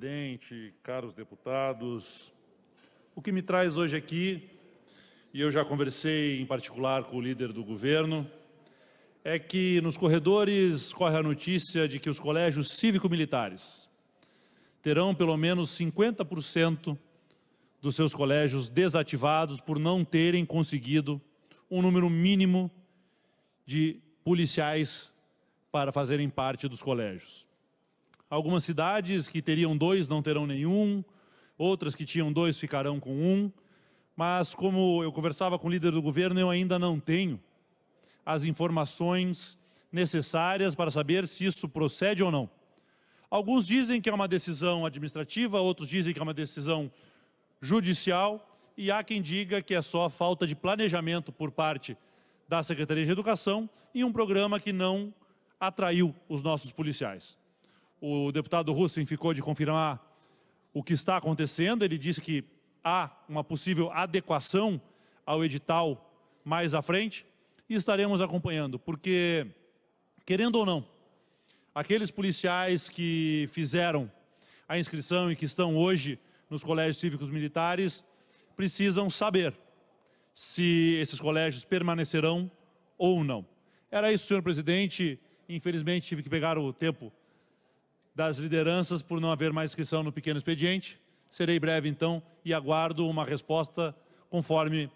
presidente, caros deputados. O que me traz hoje aqui, e eu já conversei em particular com o líder do governo, é que nos corredores corre a notícia de que os colégios cívico-militares terão pelo menos 50% dos seus colégios desativados por não terem conseguido um número mínimo de policiais para fazerem parte dos colégios. Algumas cidades que teriam dois não terão nenhum, outras que tinham dois ficarão com um. Mas, como eu conversava com o líder do governo, eu ainda não tenho as informações necessárias para saber se isso procede ou não. Alguns dizem que é uma decisão administrativa, outros dizem que é uma decisão judicial, e há quem diga que é só falta de planejamento por parte da Secretaria de Educação e um programa que não atraiu os nossos policiais o deputado Russen ficou de confirmar o que está acontecendo. Ele disse que há uma possível adequação ao edital mais à frente e estaremos acompanhando, porque, querendo ou não, aqueles policiais que fizeram a inscrição e que estão hoje nos colégios cívicos militares precisam saber se esses colégios permanecerão ou não. Era isso, senhor presidente. Infelizmente, tive que pegar o tempo das lideranças por não haver mais inscrição no pequeno expediente. Serei breve, então, e aguardo uma resposta conforme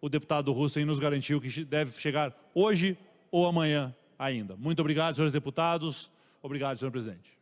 o deputado Hussein nos garantiu que deve chegar hoje ou amanhã ainda. Muito obrigado, senhores deputados. Obrigado, senhor presidente.